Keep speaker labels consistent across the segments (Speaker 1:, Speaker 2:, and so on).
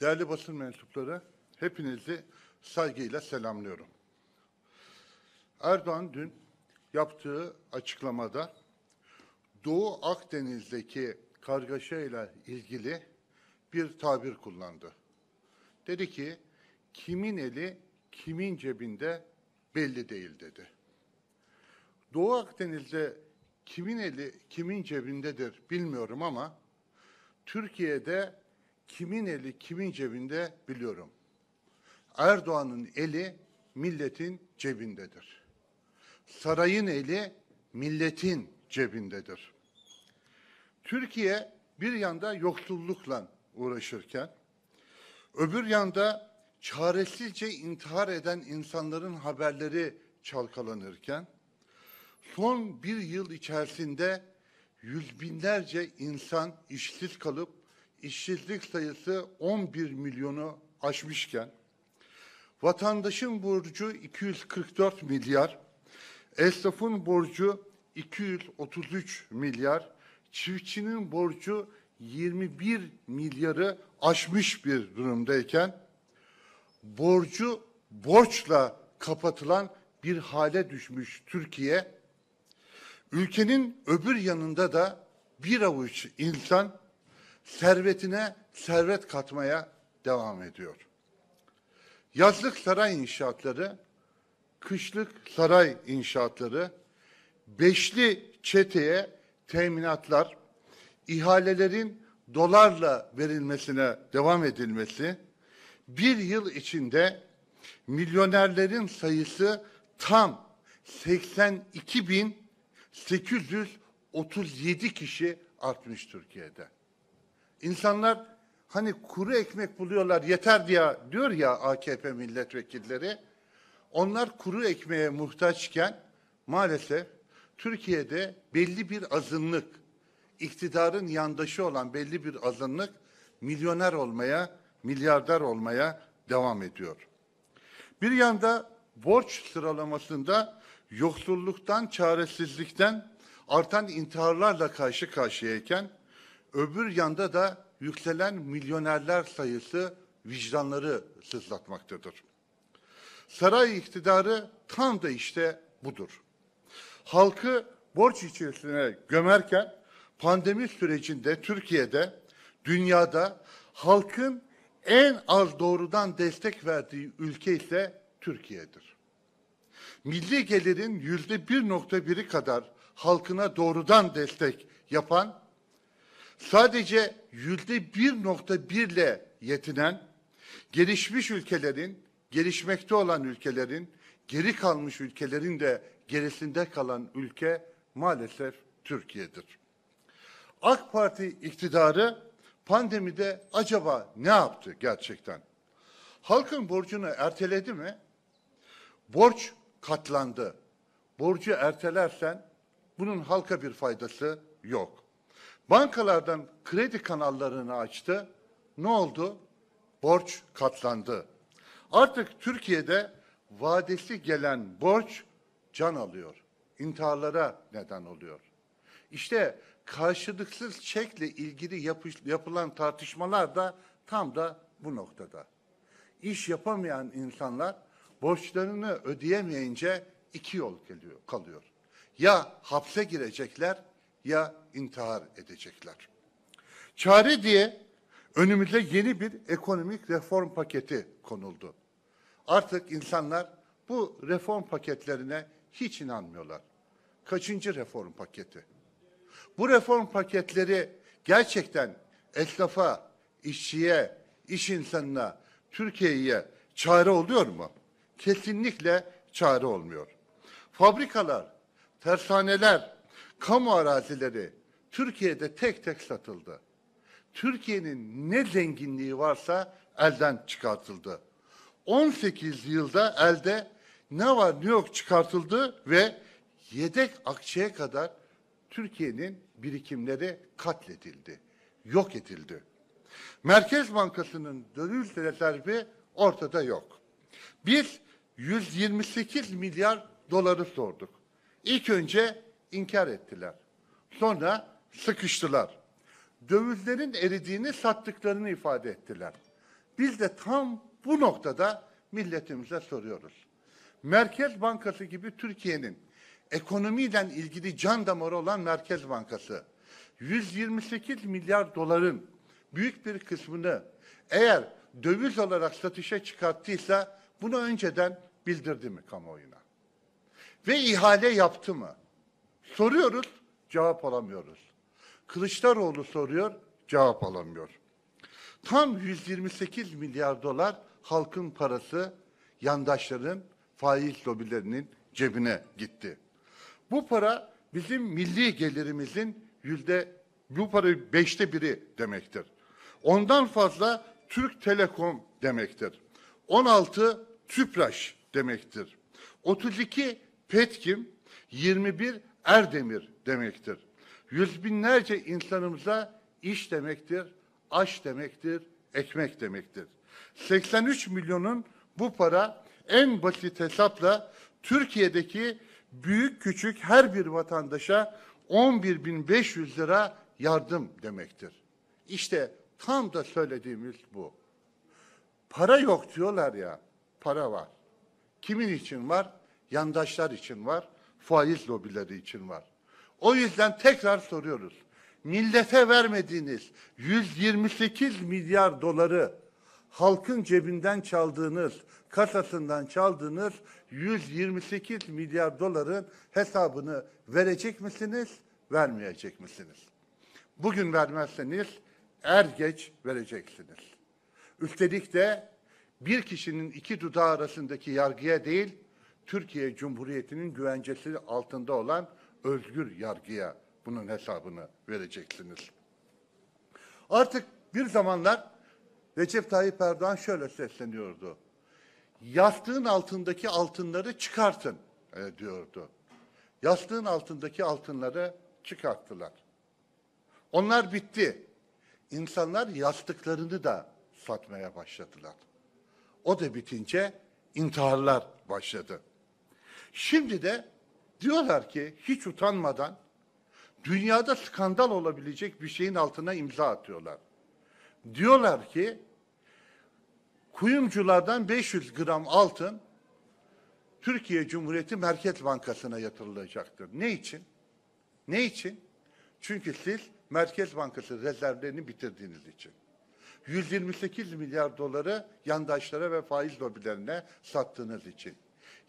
Speaker 1: Değerli basın mensupları, hepinizi saygıyla selamlıyorum. Erdoğan dün yaptığı açıklamada Doğu Akdeniz'deki kargaşayla ilgili bir tabir kullandı. Dedi ki, kimin eli kimin cebinde belli değil dedi. Doğu Akdeniz'de kimin eli kimin cebindedir bilmiyorum ama Türkiye'de kimin eli kimin cebinde biliyorum. Erdoğan'ın eli milletin cebindedir. Sarayın eli milletin cebindedir. Türkiye bir yanda yoksullukla uğraşırken, öbür yanda çaresizce intihar eden insanların haberleri çalkalanırken, son bir yıl içerisinde yüz binlerce insan işsiz kalıp işsizlik sayısı 11 milyonu aşmışken vatandaşın borcu 244 milyar, esnafın borcu 233 milyar, çiftçinin borcu 21 milyarı aşmış bir durumdayken borcu borçla kapatılan bir hale düşmüş Türkiye. Ülkenin öbür yanında da bir avuç insan servetine servet katmaya devam ediyor. Yazlık saray inşaatları, kışlık saray inşaatları, beşli çeteye teminatlar, ihalelerin dolarla verilmesine devam edilmesi, bir yıl içinde milyonerlerin sayısı tam 82.837 kişi artmış Türkiye'de. İnsanlar hani kuru ekmek buluyorlar yeter diye diyor ya AKP milletvekilleri. Onlar kuru ekmeğe muhtaçken maalesef Türkiye'de belli bir azınlık, iktidarın yandaşı olan belli bir azınlık milyoner olmaya, milyarder olmaya devam ediyor. Bir yanda borç sıralamasında yoksulluktan, çaresizlikten, artan intiharlarla karşı karşıyayken Öbür yanda da yükselen milyonerler sayısı vicdanları sızlatmaktadır. Saray iktidarı tam da işte budur. Halkı borç içerisine gömerken pandemi sürecinde Türkiye'de, dünyada halkın en az doğrudan destek verdiği ülke ise Türkiye'dir. Milli gelirin yüzde 1.1'i kadar halkına doğrudan destek yapan sadece yüzde bir nokta birle yetinen gelişmiş ülkelerin, gelişmekte olan ülkelerin, geri kalmış ülkelerin de gerisinde kalan ülke maalesef Türkiye'dir. AK Parti iktidarı pandemide acaba ne yaptı gerçekten? Halkın borcunu erteledi mi? Borç katlandı. Borcu ertelersen bunun halka bir faydası yok. Bankalardan kredi kanallarını açtı. Ne oldu? Borç katlandı. Artık Türkiye'de vadesi gelen borç can alıyor. İntiharlara neden oluyor. İşte karşılıksız çekle ilgili yapış, yapılan tartışmalar da tam da bu noktada. İş yapamayan insanlar borçlarını ödeyemeyince iki yol geliyor, kalıyor. Ya hapse girecekler ya intihar edecekler. Çare diye önümüze yeni bir ekonomik reform paketi konuldu. Artık insanlar bu reform paketlerine hiç inanmıyorlar. Kaçıncı reform paketi? Bu reform paketleri gerçekten esnafa, işçiye, iş insanına, Türkiye'ye çare oluyor mu? Kesinlikle çare olmuyor. Fabrikalar, tersaneler, kamu arazileri Türkiye'de tek tek satıldı. Türkiye'nin ne zenginliği varsa elden çıkartıldı. 18 yılda elde ne var ne yok çıkartıldı ve yedek akçeye kadar Türkiye'nin birikimleri katledildi, yok edildi. Merkez Bankası'nın döviz rezervi ortada yok. Biz 128 milyar doları sorduk. İlk önce inkar ettiler. Sonra sıkıştılar. Dövizlerin eridiğini sattıklarını ifade ettiler. Biz de tam bu noktada milletimize soruyoruz. Merkez Bankası gibi Türkiye'nin ekonomiden ilgili can damarı olan Merkez Bankası 128 milyar doların büyük bir kısmını eğer döviz olarak satışa çıkarttıysa bunu önceden bildirdi mi kamuoyuna? Ve ihale yaptı mı? Soruyoruz, cevap alamıyoruz. Kılıçdaroğlu soruyor, cevap alamıyor. Tam 128 milyar dolar halkın parası yandaşların faiz lobilerinin cebine gitti. Bu para bizim milli gelirimizin yüzde bu para beşte biri demektir. Ondan fazla Türk Telekom demektir. 16 Tüpraş demektir. 32 Petkim, 21 Erdemir demektir. Yüz binlerce insanımıza iş demektir, aş demektir, ekmek demektir. 83 milyonun bu para en basit hesapla Türkiye'deki büyük küçük her bir vatandaşa 11.500 lira yardım demektir. İşte tam da söylediğimiz bu. Para yok diyorlar ya, para var. Kimin için var? Yandaşlar için var faiz lobileri için var. O yüzden tekrar soruyoruz. Millete vermediğiniz 128 milyar doları halkın cebinden çaldığınız, kasasından çaldığınız 128 milyar doların hesabını verecek misiniz, vermeyecek misiniz? Bugün vermezseniz er geç vereceksiniz. Üstelik de bir kişinin iki dudağı arasındaki yargıya değil, Türkiye Cumhuriyeti'nin güvencesi altında olan özgür yargıya bunun hesabını vereceksiniz. Artık bir zamanlar Recep Tayyip Erdoğan şöyle sesleniyordu. Yastığın altındaki altınları çıkartın e, diyordu. Yastığın altındaki altınları çıkarttılar. Onlar bitti. İnsanlar yastıklarını da satmaya başladılar. O da bitince intiharlar başladı. Şimdi de diyorlar ki hiç utanmadan dünyada skandal olabilecek bir şeyin altına imza atıyorlar. Diyorlar ki kuyumculardan 500 gram altın Türkiye Cumhuriyeti Merkez Bankası'na yatırılacaktır. Ne için? Ne için? Çünkü siz Merkez Bankası rezervlerini bitirdiğiniz için. 128 milyar doları yandaşlara ve faiz lobilerine sattığınız için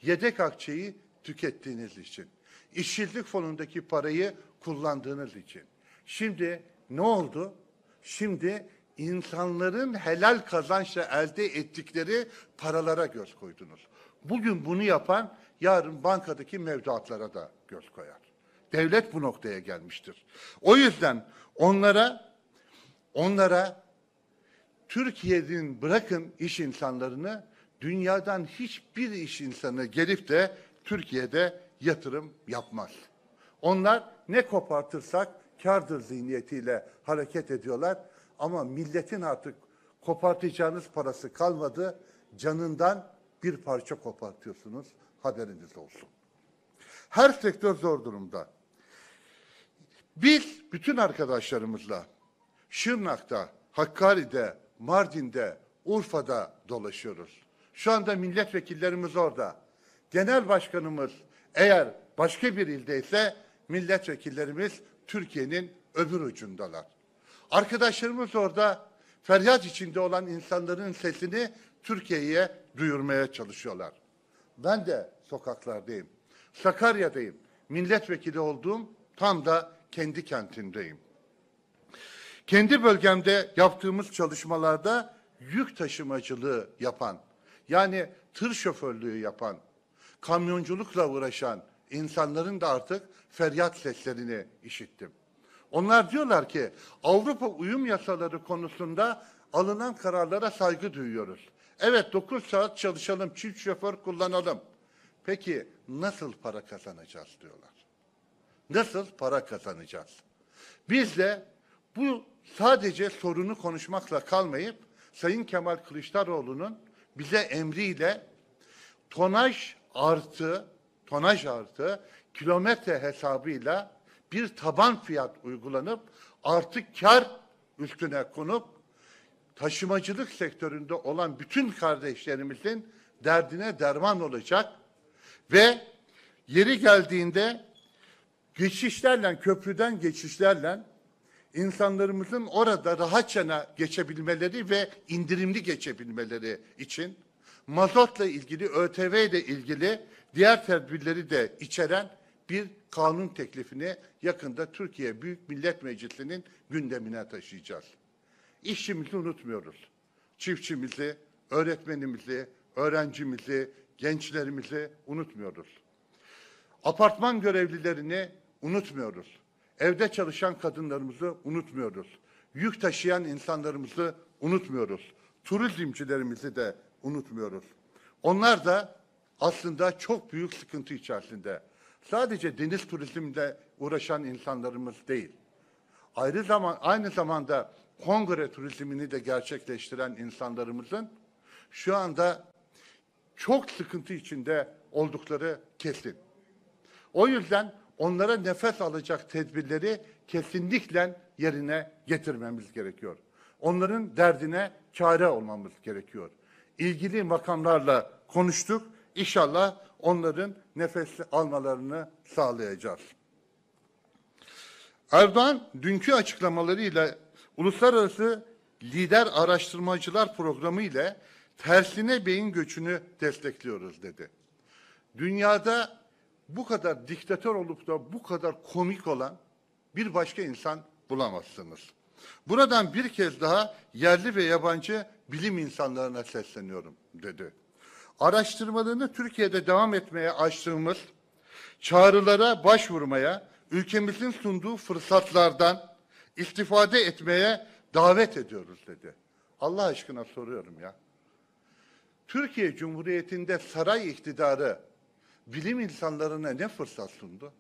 Speaker 1: yedek akçeyi tükettiğiniz için, işsizlik fonundaki parayı kullandığınız için. Şimdi ne oldu? Şimdi insanların helal kazançla elde ettikleri paralara göz koydunuz. Bugün bunu yapan yarın bankadaki mevduatlara da göz koyar. Devlet bu noktaya gelmiştir. O yüzden onlara onlara Türkiye'nin bırakın iş insanlarını dünyadan hiçbir iş insanı gelip de Türkiye'de yatırım yapmaz. Onlar ne kopartırsak kardır zihniyetiyle hareket ediyorlar. Ama milletin artık kopartacağınız parası kalmadı. Canından bir parça kopartıyorsunuz. Haberiniz olsun. Her sektör zor durumda. Biz bütün arkadaşlarımızla Şırnak'ta, Hakkari'de, Mardin'de, Urfa'da dolaşıyoruz. Şu anda milletvekillerimiz orada. Genel başkanımız eğer başka bir ildeyse milletvekillerimiz Türkiye'nin öbür ucundalar. Arkadaşlarımız orada feryat içinde olan insanların sesini Türkiye'ye duyurmaya çalışıyorlar. Ben de sokaklardayım. Sakarya'dayım. Milletvekili olduğum tam da kendi kentimdeyim. Kendi bölgemde yaptığımız çalışmalarda yük taşımacılığı yapan yani tır şoförlüğü yapan, kamyonculukla uğraşan insanların da artık feryat seslerini işittim. Onlar diyorlar ki Avrupa uyum yasaları konusunda alınan kararlara saygı duyuyoruz. Evet 9 saat çalışalım, çift şoför kullanalım. Peki nasıl para kazanacağız diyorlar. Nasıl para kazanacağız? Biz de bu sadece sorunu konuşmakla kalmayıp Sayın Kemal Kılıçdaroğlu'nun bize emriyle tonaj artı tonaj artı kilometre hesabıyla bir taban fiyat uygulanıp artık kar üstüne konup taşımacılık sektöründe olan bütün kardeşlerimizin derdine derman olacak ve yeri geldiğinde geçişlerle köprüden geçişlerle insanlarımızın orada rahatça geçebilmeleri ve indirimli geçebilmeleri için mazotla ilgili, ÖTV ile ilgili diğer tedbirleri de içeren bir kanun teklifini yakında Türkiye Büyük Millet Meclisi'nin gündemine taşıyacağız. İşçimizi unutmuyoruz. Çiftçimizi, öğretmenimizi, öğrencimizi, gençlerimizi unutmuyoruz. Apartman görevlilerini unutmuyoruz. Evde çalışan kadınlarımızı unutmuyoruz. Yük taşıyan insanlarımızı unutmuyoruz. Turizmcilerimizi de unutmuyoruz. Onlar da aslında çok büyük sıkıntı içerisinde. Sadece deniz turizminde uğraşan insanlarımız değil. Ayrı zaman aynı zamanda kongre turizmini de gerçekleştiren insanlarımızın şu anda çok sıkıntı içinde oldukları kesin. O yüzden onlara nefes alacak tedbirleri kesinlikle yerine getirmemiz gerekiyor. Onların derdine çare olmamız gerekiyor. İlgili makamlarla konuştuk. İnşallah onların nefes almalarını sağlayacağız. Erdoğan dünkü açıklamalarıyla uluslararası lider araştırmacılar programı ile tersine beyin göçünü destekliyoruz dedi. Dünyada bu kadar diktatör olup da bu kadar komik olan bir başka insan bulamazsınız. Buradan bir kez daha yerli ve yabancı bilim insanlarına sesleniyorum dedi. Araştırmalarını Türkiye'de devam etmeye açtığımız çağrılara başvurmaya, ülkemizin sunduğu fırsatlardan istifade etmeye davet ediyoruz dedi. Allah aşkına soruyorum ya. Türkiye Cumhuriyeti'nde saray iktidarı bilim insanlarına ne fırsat sundu?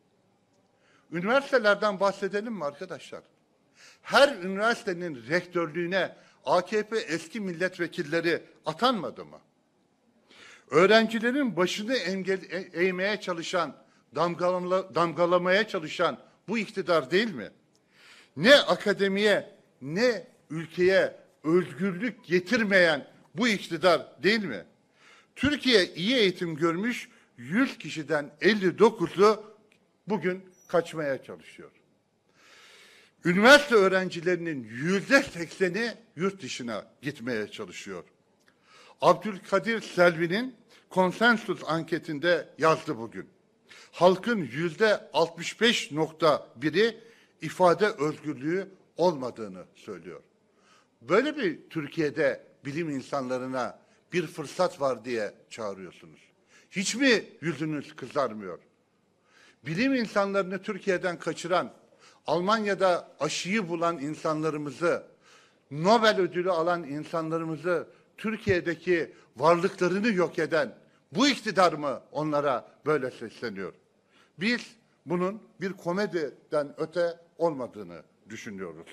Speaker 1: Üniversitelerden bahsedelim mi arkadaşlar? Her üniversitenin rektörlüğüne AKP eski milletvekilleri atanmadı mı? Öğrencilerin başını engel, e, eğmeye çalışan, damgala, damgalamaya çalışan bu iktidar değil mi? Ne akademiye ne ülkeye özgürlük getirmeyen bu iktidar değil mi? Türkiye iyi eğitim görmüş, 100 kişiden 59'u bugün kaçmaya çalışıyor. Üniversite öğrencilerinin yüzde sekseni yurt dışına gitmeye çalışıyor. Abdülkadir Selvi'nin konsensus anketinde yazdı bugün. Halkın yüzde 65.1'i ifade özgürlüğü olmadığını söylüyor. Böyle bir Türkiye'de bilim insanlarına bir fırsat var diye çağırıyorsunuz. Hiç mi yüzünüz kızarmıyor? Bilim insanlarını Türkiye'den kaçıran, Almanya'da aşıyı bulan insanlarımızı, Nobel ödülü alan insanlarımızı, Türkiye'deki varlıklarını yok eden bu iktidar mı onlara böyle sesleniyor? Biz bunun bir komediden öte olmadığını düşünüyoruz.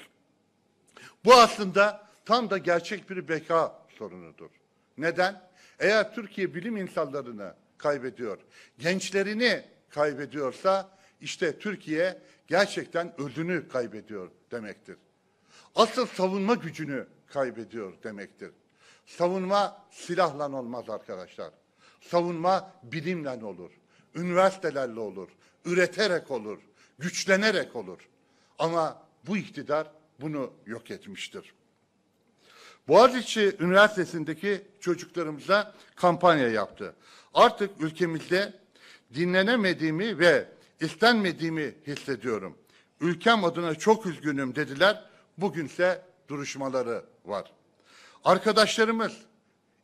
Speaker 1: Bu aslında tam da gerçek bir beka sorunudur. Neden? Eğer Türkiye bilim insanlarını kaybediyor. Gençlerini kaybediyorsa işte Türkiye gerçekten özünü kaybediyor demektir. Asıl savunma gücünü kaybediyor demektir. Savunma silahla olmaz arkadaşlar. Savunma bilimle olur. Üniversitelerle olur. Üreterek olur. Güçlenerek olur. Ama bu iktidar bunu yok etmiştir. Boğaziçi Üniversitesi'ndeki çocuklarımıza kampanya yaptı artık ülkemizde dinlenemediğimi ve istenmediğimi hissediyorum. Ülkem adına çok üzgünüm dediler. Bugünse duruşmaları var. Arkadaşlarımız,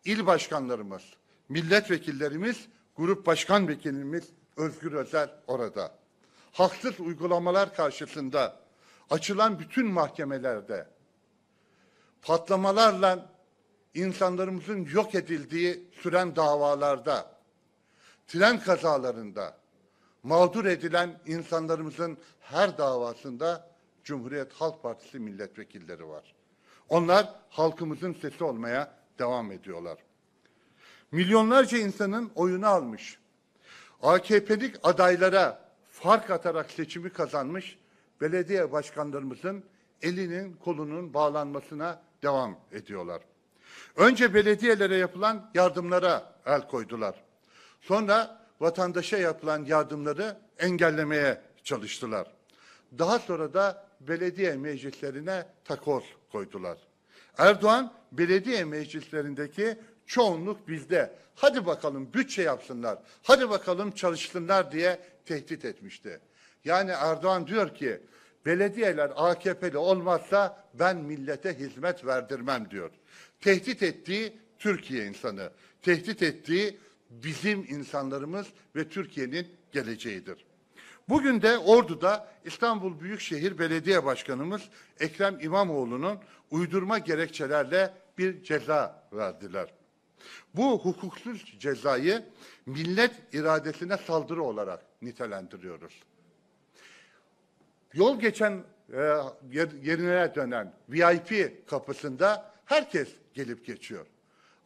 Speaker 1: il başkanlarımız, milletvekillerimiz, grup başkan vekilimiz Özgür Özel orada. Haksız uygulamalar karşısında açılan bütün mahkemelerde patlamalarla insanlarımızın yok edildiği süren davalarda tren kazalarında mağdur edilen insanlarımızın her davasında Cumhuriyet Halk Partisi milletvekilleri var. Onlar halkımızın sesi olmaya devam ediyorlar. Milyonlarca insanın oyunu almış. AKP'lik adaylara fark atarak seçimi kazanmış belediye başkanlarımızın elinin kolunun bağlanmasına devam ediyorlar. Önce belediyelere yapılan yardımlara el koydular. Sonra vatandaşa yapılan yardımları engellemeye çalıştılar. Daha sonra da belediye meclislerine takoz koydular. Erdoğan belediye meclislerindeki çoğunluk bizde. Hadi bakalım bütçe yapsınlar, hadi bakalım çalışsınlar diye tehdit etmişti. Yani Erdoğan diyor ki belediyeler AKP'li olmazsa ben millete hizmet verdirmem diyor. Tehdit ettiği Türkiye insanı, tehdit ettiği bizim insanlarımız ve Türkiye'nin geleceğidir. Bugün de Ordu'da İstanbul Büyükşehir Belediye Başkanımız Ekrem İmamoğlu'nun uydurma gerekçelerle bir ceza verdiler. Bu hukuksuz cezayı millet iradesine saldırı olarak nitelendiriyoruz. Yol geçen e, yerine dönen VIP kapısında herkes gelip geçiyor.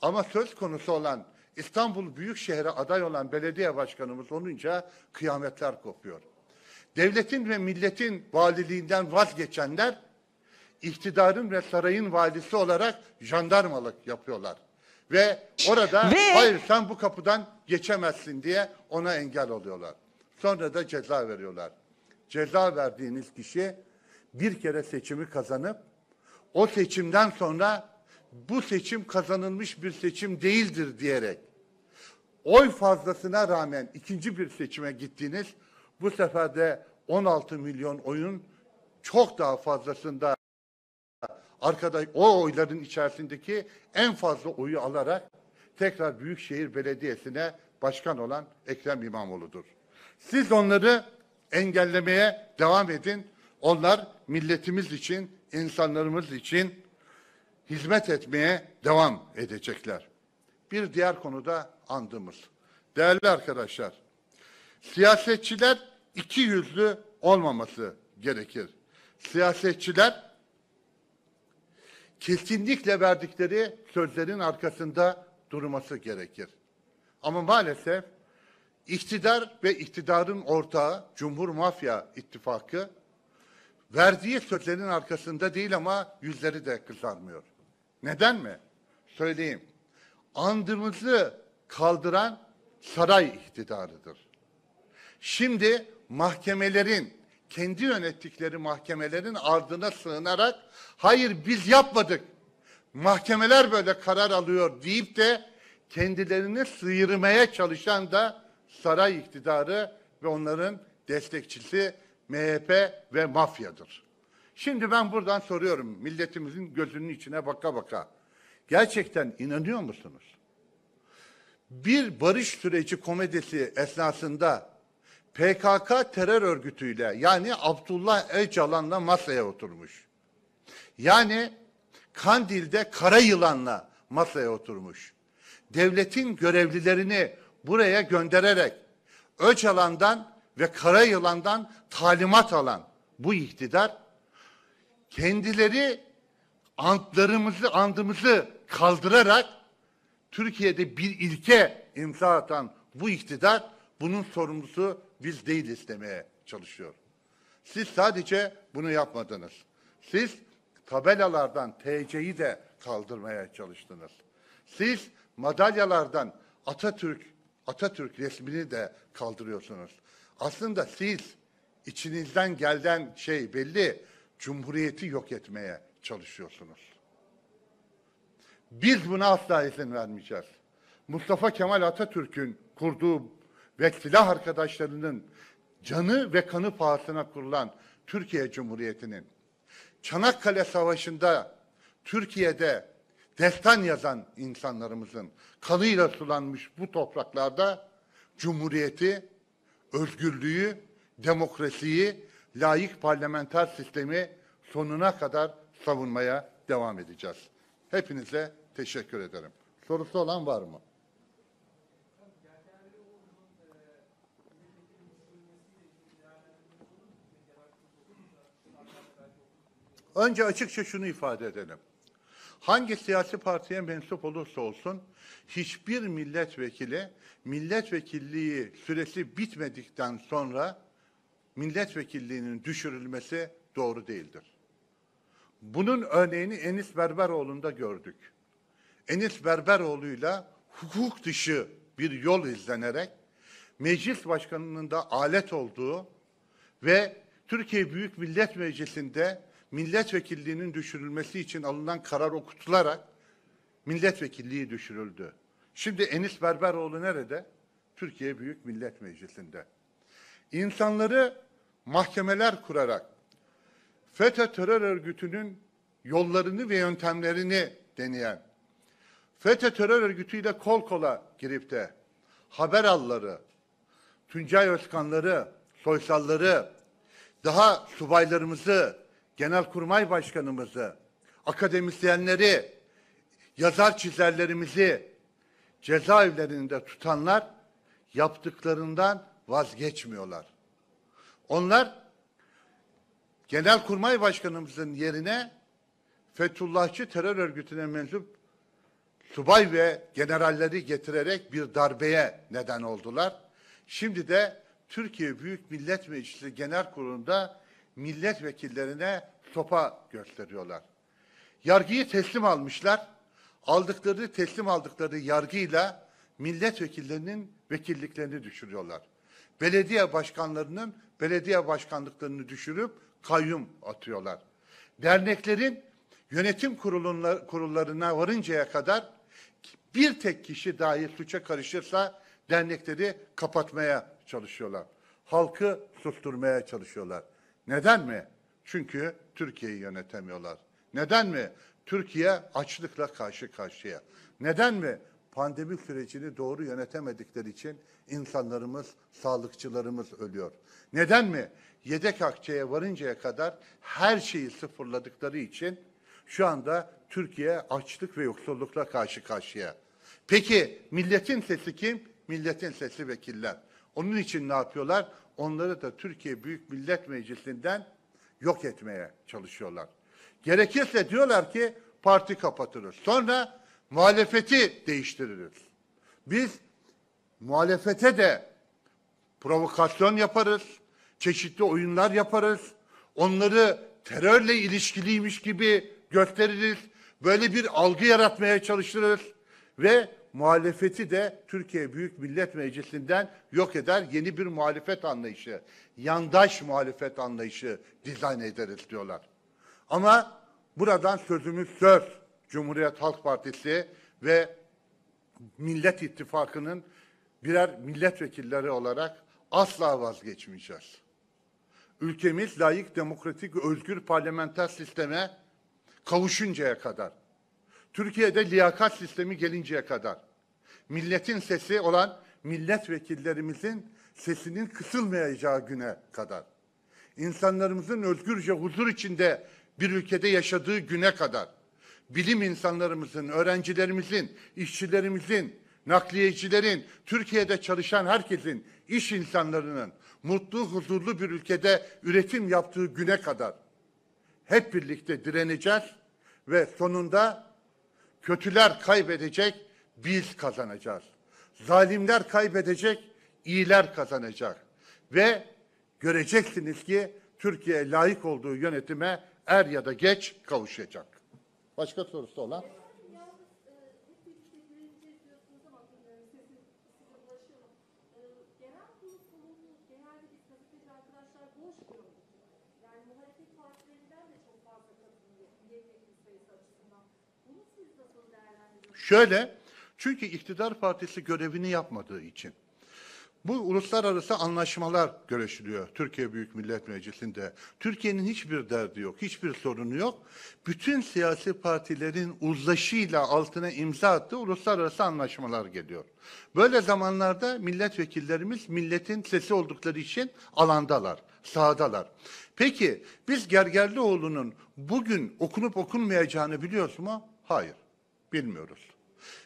Speaker 1: Ama söz konusu olan İstanbul Büyükşehir'e aday olan belediye başkanımız olunca kıyametler kopuyor. Devletin ve milletin valiliğinden vazgeçenler iktidarın ve sarayın valisi olarak jandarmalık yapıyorlar. Ve orada ve... hayır sen bu kapıdan geçemezsin diye ona engel oluyorlar. Sonra da ceza veriyorlar. Ceza verdiğiniz kişi bir kere seçimi kazanıp o seçimden sonra bu seçim kazanılmış bir seçim değildir diyerek oy fazlasına rağmen ikinci bir seçime gittiniz. Bu sefer de 16 milyon oyun çok daha fazlasında arkada o oyların içerisindeki en fazla oyu alarak tekrar Büyükşehir Belediyesi'ne başkan olan Ekrem İmamoğlu'dur. Siz onları engellemeye devam edin. Onlar milletimiz için, insanlarımız için hizmet etmeye devam edecekler. Bir diğer konuda andımız. Değerli arkadaşlar, siyasetçiler iki yüzlü olmaması gerekir. Siyasetçiler kesinlikle verdikleri sözlerin arkasında durması gerekir. Ama maalesef iktidar ve iktidarın ortağı Cumhur Mafya İttifakı verdiği sözlerin arkasında değil ama yüzleri de kızarmıyor. Neden mi? Söyleyeyim. Andımızı kaldıran saray iktidarıdır. Şimdi mahkemelerin, kendi yönettikleri mahkemelerin ardına sığınarak hayır biz yapmadık, mahkemeler böyle karar alıyor deyip de kendilerini sıyırmaya çalışan da saray iktidarı ve onların destekçisi MHP ve mafyadır. Şimdi ben buradan soruyorum milletimizin gözünün içine baka baka. Gerçekten inanıyor musunuz? Bir barış süreci komedisi esnasında PKK terör örgütüyle yani Abdullah Öcalan'la masaya oturmuş. Yani Kandil'de kara yılanla masaya oturmuş. Devletin görevlilerini buraya göndererek Öcalan'dan ve kara yılandan talimat alan bu iktidar kendileri antlarımızı, andımızı kaldırarak Türkiye'de bir ilke imza atan bu iktidar bunun sorumlusu biz değiliz demeye çalışıyor. Siz sadece bunu yapmadınız. Siz tabelalardan TC'yi de kaldırmaya çalıştınız. Siz madalyalardan Atatürk Atatürk resmini de kaldırıyorsunuz. Aslında siz içinizden gelen şey belli. Cumhuriyeti yok etmeye çalışıyorsunuz. Biz buna asla izin vermeyeceğiz. Mustafa Kemal Atatürk'ün kurduğu ve silah arkadaşlarının canı ve kanı pahasına kurulan Türkiye Cumhuriyeti'nin Çanakkale Savaşı'nda Türkiye'de destan yazan insanlarımızın kanıyla sulanmış bu topraklarda Cumhuriyeti, özgürlüğü, demokrasiyi layık parlamenter sistemi sonuna kadar savunmaya devam edeceğiz. Hepinize teşekkür ederim. Sorusu olan var mı? Önce açıkça şunu ifade edelim. Hangi siyasi partiye mensup olursa olsun hiçbir milletvekili milletvekilliği süresi bitmedikten sonra milletvekilliğinin düşürülmesi doğru değildir. Bunun örneğini Enis Berberoğlu'nda gördük. Enis Berberoğlu'yla hukuk dışı bir yol izlenerek meclis başkanının da alet olduğu ve Türkiye Büyük Millet Meclisi'nde milletvekilliğinin düşürülmesi için alınan karar okutularak milletvekilliği düşürüldü. Şimdi Enis Berberoğlu nerede? Türkiye Büyük Millet Meclisi'nde insanları mahkemeler kurarak FETÖ terör örgütünün yollarını ve yöntemlerini deneyen, FETÖ terör örgütüyle kol kola girip de haber alları, Tuncay Özkanları, Soysalları, daha subaylarımızı, genelkurmay başkanımızı, akademisyenleri, yazar çizerlerimizi cezaevlerinde tutanlar yaptıklarından vazgeçmiyorlar. Onlar Genelkurmay Başkanımızın yerine Fethullahçı terör örgütüne mensup subay ve generalleri getirerek bir darbeye neden oldular. Şimdi de Türkiye Büyük Millet Meclisi Genel Kurulu'nda milletvekillerine topa gösteriyorlar. Yargıyı teslim almışlar. Aldıkları teslim aldıkları yargıyla milletvekillerinin vekilliklerini düşürüyorlar belediye başkanlarının belediye başkanlıklarını düşürüp kayyum atıyorlar. Derneklerin yönetim kurullarına varıncaya kadar bir tek kişi dahi suça karışırsa dernekleri kapatmaya çalışıyorlar. Halkı susturmaya çalışıyorlar. Neden mi? Çünkü Türkiye'yi yönetemiyorlar. Neden mi? Türkiye açlıkla karşı karşıya. Neden mi? pandemi sürecini doğru yönetemedikleri için insanlarımız, sağlıkçılarımız ölüyor. Neden mi? Yedek akçeye varıncaya kadar her şeyi sıfırladıkları için şu anda Türkiye açlık ve yoksullukla karşı karşıya. Peki milletin sesi kim? Milletin sesi vekiller. Onun için ne yapıyorlar? Onları da Türkiye Büyük Millet Meclisi'nden yok etmeye çalışıyorlar. Gerekirse diyorlar ki parti kapatırız. Sonra muhalefeti değiştiririz. Biz muhalefete de provokasyon yaparız, çeşitli oyunlar yaparız, onları terörle ilişkiliymiş gibi gösteririz, böyle bir algı yaratmaya çalışırız ve muhalefeti de Türkiye Büyük Millet Meclisi'nden yok eder yeni bir muhalefet anlayışı, yandaş muhalefet anlayışı dizayn ederiz diyorlar. Ama buradan sözümüz söz. Cumhuriyet Halk Partisi ve Millet İttifakı'nın birer milletvekilleri olarak asla vazgeçmeyeceğiz. Ülkemiz layık, demokratik, özgür parlamenter sisteme kavuşuncaya kadar, Türkiye'de liyakat sistemi gelinceye kadar, milletin sesi olan milletvekillerimizin sesinin kısılmayacağı güne kadar, insanlarımızın özgürce huzur içinde bir ülkede yaşadığı güne kadar, bilim insanlarımızın, öğrencilerimizin, işçilerimizin, nakliyecilerin, Türkiye'de çalışan herkesin, iş insanlarının mutlu, huzurlu bir ülkede üretim yaptığı güne kadar hep birlikte direneceğiz ve sonunda kötüler kaybedecek, biz kazanacağız. Zalimler kaybedecek, iyiler kazanacak. Ve göreceksiniz ki Türkiye layık olduğu yönetime er ya da geç kavuşacak. Başka sorusu olan? E, Şöyle, çünkü iktidar partisi görevini yapmadığı için. Bu uluslararası anlaşmalar görüşülüyor Türkiye Büyük Millet Meclisi'nde. Türkiye'nin hiçbir derdi yok, hiçbir sorunu yok. Bütün siyasi partilerin uzlaşıyla altına imza attığı uluslararası anlaşmalar geliyor. Böyle zamanlarda milletvekillerimiz milletin sesi oldukları için alandalar, sahadalar. Peki biz Gergerlioğlu'nun bugün okunup okunmayacağını biliyoruz mu? Hayır, bilmiyoruz.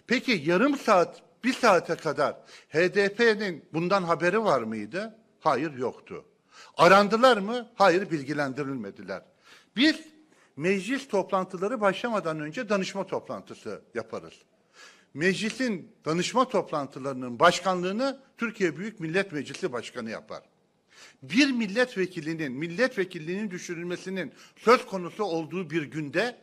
Speaker 1: Peki yarım saat bir saate kadar HDP'nin bundan haberi var mıydı? Hayır yoktu. Arandılar mı? Hayır bilgilendirilmediler. Biz meclis toplantıları başlamadan önce danışma toplantısı yaparız. Meclisin danışma toplantılarının başkanlığını Türkiye Büyük Millet Meclisi Başkanı yapar. Bir milletvekilinin milletvekilliğinin düşürülmesinin söz konusu olduğu bir günde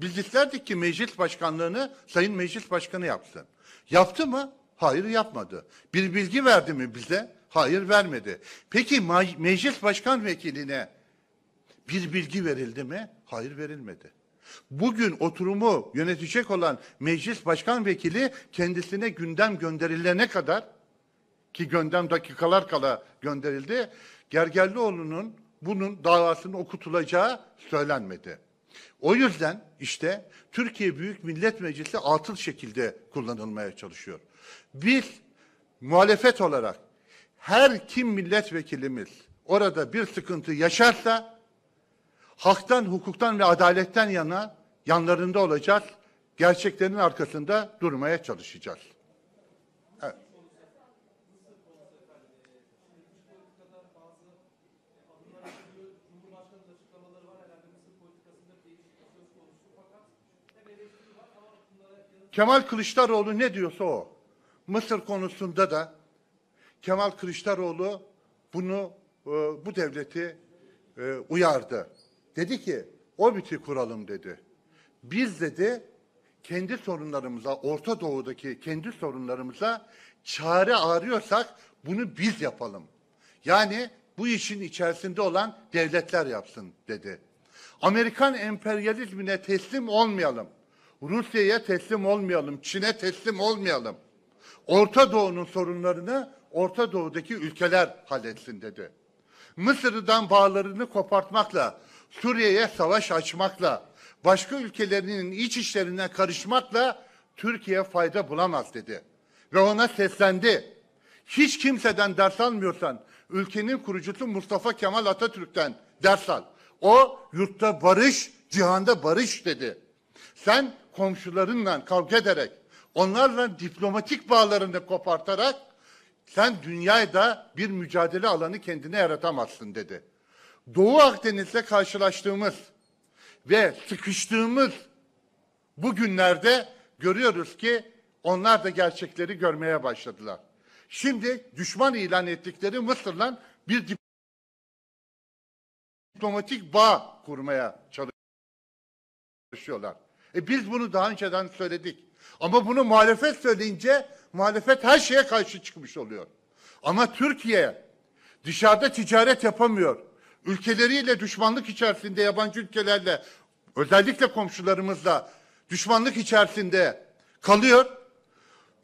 Speaker 1: biz isterdik ki meclis başkanlığını Sayın Meclis Başkanı yapsın. Yaptı mı? Hayır yapmadı. Bir bilgi verdi mi bize? Hayır vermedi. Peki meclis başkan vekiline bir bilgi verildi mi? Hayır verilmedi. Bugün oturumu yönetecek olan meclis başkan vekili kendisine gündem gönderilene kadar ki gündem dakikalar kala gönderildi. Gergerlioğlu'nun bunun davasının okutulacağı söylenmedi. O yüzden işte Türkiye Büyük Millet Meclisi atıl şekilde kullanılmaya çalışıyor. Biz muhalefet olarak her kim milletvekilimiz orada bir sıkıntı yaşarsa haktan, hukuktan ve adaletten yana yanlarında olacağız. Gerçeklerin arkasında durmaya çalışacağız. Evet. Kemal Kılıçdaroğlu ne diyorsa o. Mısır konusunda da Kemal Kılıçdaroğlu bunu e, bu devleti e, uyardı. Dedi ki o OBİT'i kuralım dedi. Biz dedi kendi sorunlarımıza, Orta Doğu'daki kendi sorunlarımıza çare arıyorsak bunu biz yapalım. Yani bu işin içerisinde olan devletler yapsın dedi. Amerikan emperyalizmine teslim olmayalım. Rusya'ya teslim olmayalım, Çin'e teslim olmayalım. Orta Doğu'nun sorunlarını Orta Doğu'daki ülkeler halletsin dedi. Mısır'dan bağlarını kopartmakla, Suriye'ye savaş açmakla, başka ülkelerinin iç işlerine karışmakla Türkiye fayda bulamaz dedi. Ve ona seslendi. Hiç kimseden ders almıyorsan ülkenin kurucusu Mustafa Kemal Atatürk'ten ders al. O yurtta barış, cihanda barış dedi. Sen komşularınla kavga ederek, onlarla diplomatik bağlarını kopartarak sen dünyada bir mücadele alanı kendine yaratamazsın dedi. Doğu Akdeniz'le karşılaştığımız ve sıkıştığımız bu günlerde görüyoruz ki onlar da gerçekleri görmeye başladılar. Şimdi düşman ilan ettikleri Mısır'la bir diplomatik bağ kurmaya çalışıyorlar. E biz bunu daha önceden söyledik. Ama bunu muhalefet söyleyince muhalefet her şeye karşı çıkmış oluyor. Ama Türkiye dışarıda ticaret yapamıyor. Ülkeleriyle düşmanlık içerisinde yabancı ülkelerle özellikle komşularımızla düşmanlık içerisinde kalıyor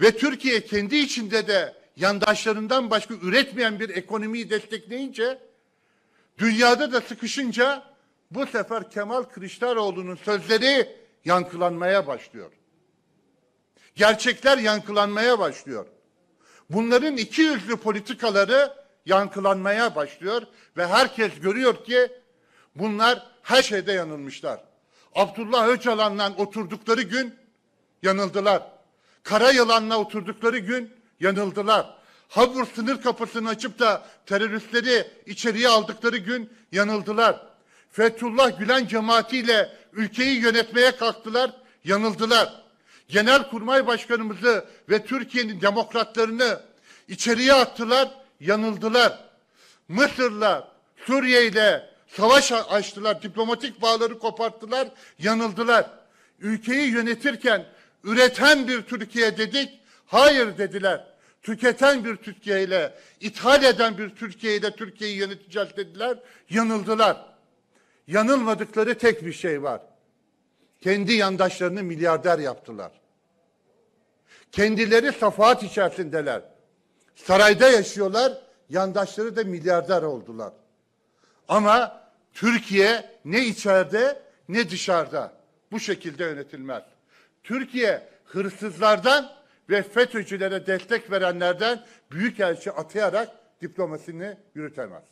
Speaker 1: ve Türkiye kendi içinde de yandaşlarından başka üretmeyen bir ekonomiyi destekleyince dünyada da sıkışınca bu sefer Kemal Kılıçdaroğlu'nun sözleri yankılanmaya başlıyor. Gerçekler yankılanmaya başlıyor. Bunların iki yüzlü politikaları yankılanmaya başlıyor ve herkes görüyor ki bunlar her şeyde yanılmışlar. Abdullah Öcalan'la oturdukları gün yanıldılar. Kara yılanla oturdukları gün yanıldılar. Habur sınır kapısını açıp da teröristleri içeriye aldıkları gün yanıldılar. Fethullah Gülen cemaatiyle ülkeyi yönetmeye kalktılar, yanıldılar. Genelkurmay Başkanımızı ve Türkiye'nin demokratlarını içeriye attılar, yanıldılar. Mısır'la, Suriye'yle savaş açtılar, diplomatik bağları koparttılar, yanıldılar. Ülkeyi yönetirken üreten bir Türkiye dedik, hayır dediler. Tüketen bir Türkiye ile, ithal eden bir Türkiye ile Türkiye'yi yöneteceğiz dediler, yanıldılar. Yanılmadıkları tek bir şey var. Kendi yandaşlarını milyarder yaptılar. Kendileri safahat içerisindeler. Sarayda yaşıyorlar, yandaşları da milyarder oldular. Ama Türkiye ne içeride ne dışarıda bu şekilde yönetilmez. Türkiye hırsızlardan ve FETÖ'cülere destek verenlerden büyük elçi atayarak diplomasini yürütemez.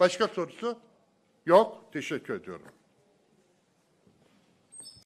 Speaker 1: Başka sorusu? Yok, teşekkür ediyorum.